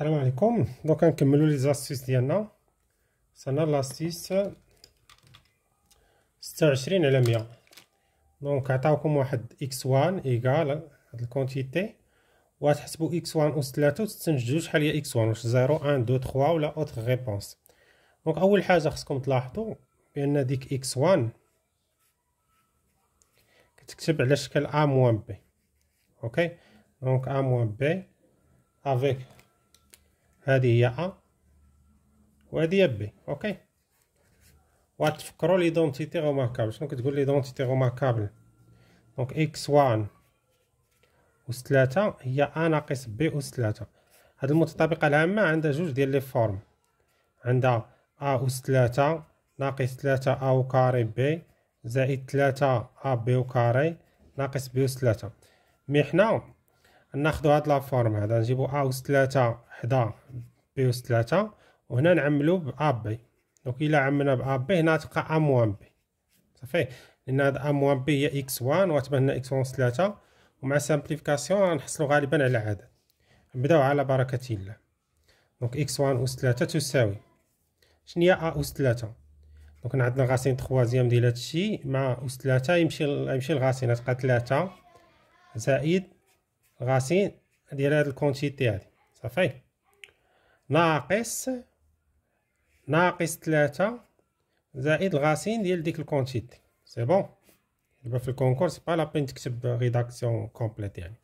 السلام عليكم دونك غنكملو لي زاستيس ديالنا صنع لاستيس 26 على 100 دونك عطاوكم واحد اكس 1 ايغال هاد الكونتيتي غتحسبو اكس 1 اس 3 وتستنتجو شحال هي اكس 1 واش 0 1 2 3 ولا اوتر ريبونس دونك اول حاجه خصكم تلاحظوا بان ديك اكس 1 كتكتب على شكل ا موان بي اوكي دونك ا موان بي افيك هذه هي أ وهذه بي أوكي لي ليدونتيتي غوماركابل شنو كتقول ليدونتيتي غوماركابل دونك إكس 1 أس تلاتة هي أ ناقص بي أس تلاتة هاد المتطابقة العامة عندها جوج ديال لي فورم عندها أ أس تلاتة ناقص تلاتة أ وكاري بي زائد تلاتة أ بي وكاري ناقص بي أس تلاتة مي حنا ناخذوا هاد لافورم هذا نجيبو ا أوس تلاتة حدا بي أوس تلاتة وهنا نعملو ب ا بي دونك إلا عملنا ب ا بي هنا تبقى أ موان بي صافي لأن هاد أ موان بي هي إكس 1 وتبان إكس 1 أوس تلاتة ومع سامبليفيكاسيون غنحصلو غالبا على عدد نبداو على بركة الله دونك إكس 1 أوس تلاتة تساوي هي أ أوس تلاتة دونك عندنا غاسين تخوازيام ديال هادشي مع أوس تلاتة يمشي يمشي الغاسين تبقى تلاتة زائد غاسين ديال هاد الكونتيتي هادي صافي ناقص ناقص ثلاثة زائد الغاسين ديال ديك الكونتيتي سي بون دابا في الكونكور سي با لا بين تكتب ريداكسيون كومبليت يعني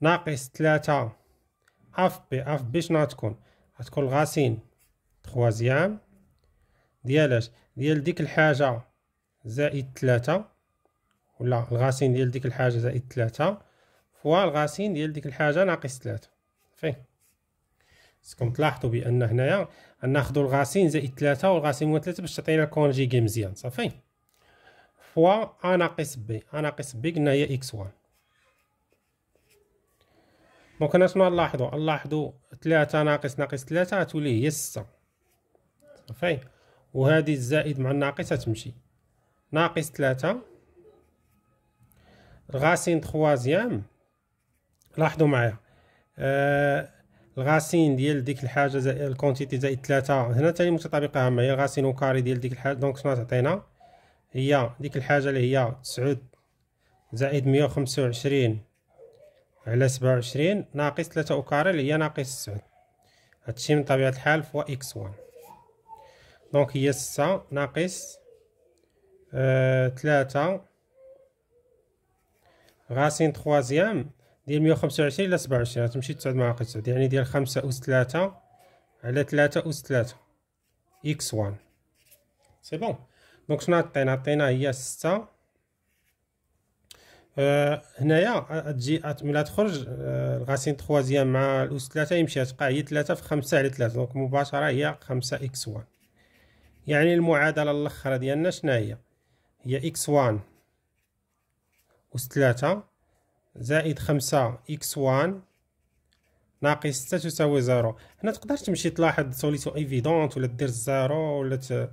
ناقص ثلاثة اف بي اف بي شنو غتكون غتكون الغاسين تخوازيام ديال اش ديال ديك الحاجة زائد ثلاثة ولا الغاسين ديال ديك الحاجة زائد ثلاثة فوا الغاسين ديال ديك الحاجه ناقص 3 فين خصكم تلاحظوا بان هنايا ناخذوا الغاسين زائد 3 والغاسين هو 3 باش تعطينا الكونجيغي مزيان صافي فوا ا ناقص بي ا ناقص بي قلنا هي اكس 1 دونك شنو نلاحظوا نلاحظوا 3 ناقص ناقص 3 تولي هي ستة صافي وهذه الزائد مع الناقص تمشي ناقص 3 الغاسين تخوازيام لاحظوا معايا آه الغاسين ديال ديك الحاجه زائد الكونتيتي زائد 3 هنا ثاني متطابقه هما هي الغاسين وكاري ديال ديك الحاجه دونك شنو تعطينا هي ديك الحاجه اللي هي 9 زائد 125 على 27 ناقص 3 اوكاري اللي هي ناقص 9 هادشي من طبيعه الحال فوا اكس 1 دونك هي 6 ناقص آه 3 غاسين تخوازيام ديال 125 الى 27 تمشي 9 مع 9 يعني ديال 5 أس 3 على 3 أس 3 إكس 1 سي بون دونك شنو عطينا عطينا هي 6 آه، هنايا تجي ملي تخرج آه، الغاسين تخوازيام مع الأس 3 يمشي تبقى هي 3 في 5 على 3 دونك مباشرة هي 5 إكس 1 يعني المعادلة الأخرى ديالنا شناهي هي إكس 1 أس 3 زائد خمسة إكس وان ناقص ستة تساوي زيرو هنا تقدر تمشي تلاحظ سوليسيون ايفيدونت ولا دير زيرو ولا ت...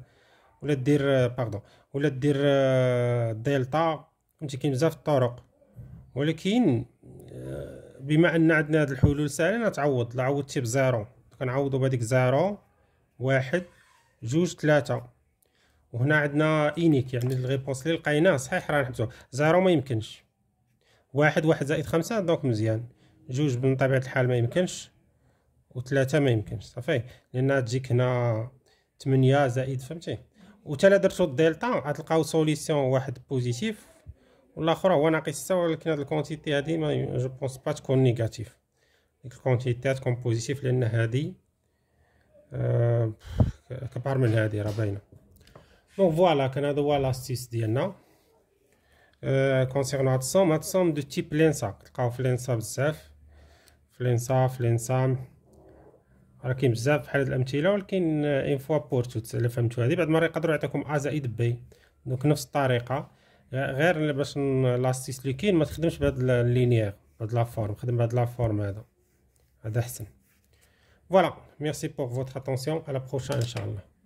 ولا دير باردون ولا دير آه، دلتا فهمتي كاين بزاف الطرق ولكن آه، بما ان عندنا هاد الحلول سهله نتعوض لا عوضتي بزيرو كنعوضو بهاديك زيرو واحد جوج ثلاثة وهنا عندنا انيك يعني الريبونس اللي لقيناه صحيح راه نحبسو زيرو ما يمكنش واحد واحد زائد خمسة دونك مزيان جوج من طبيعة الحال ما يمكنش وثلاثة ما يمكنش صافي لأن تجيك هنا تمنية زائد فهمتي وتلا درتو الدلتا غتلقاو سوليسيون واحد بوزيتيف والاخر هو ناقص ستة ولكن هاد الكونتيتي هادي ما جو بونس با تكون نيجاتيف ديك الكونتيتي تكون بوزيتيف لأن هادي آه، كبار من هادي راه باينة دونك فوالا كان هذا هو لاستيس ديالنا كونسيرنو هاد الصوم هاد الصوم دو تيب لينسا تلقاو في لينسا بزاف في لينسا في لينسا راه كاين بزاف بحال هاد الامثله ولكن اون فوا بور توت الا فهمتو هادي بعض المرات يقدروا يعطيكم ا زائد بي دونك نفس الطريقه غير باش لاستيس لو كاين ما تخدمش بهاد اللينيير بهاد لا فورم خدم بهاد لا فورم هذا هذا احسن Voilà, merci pour votre attention. À la prochaine, Inch'Allah.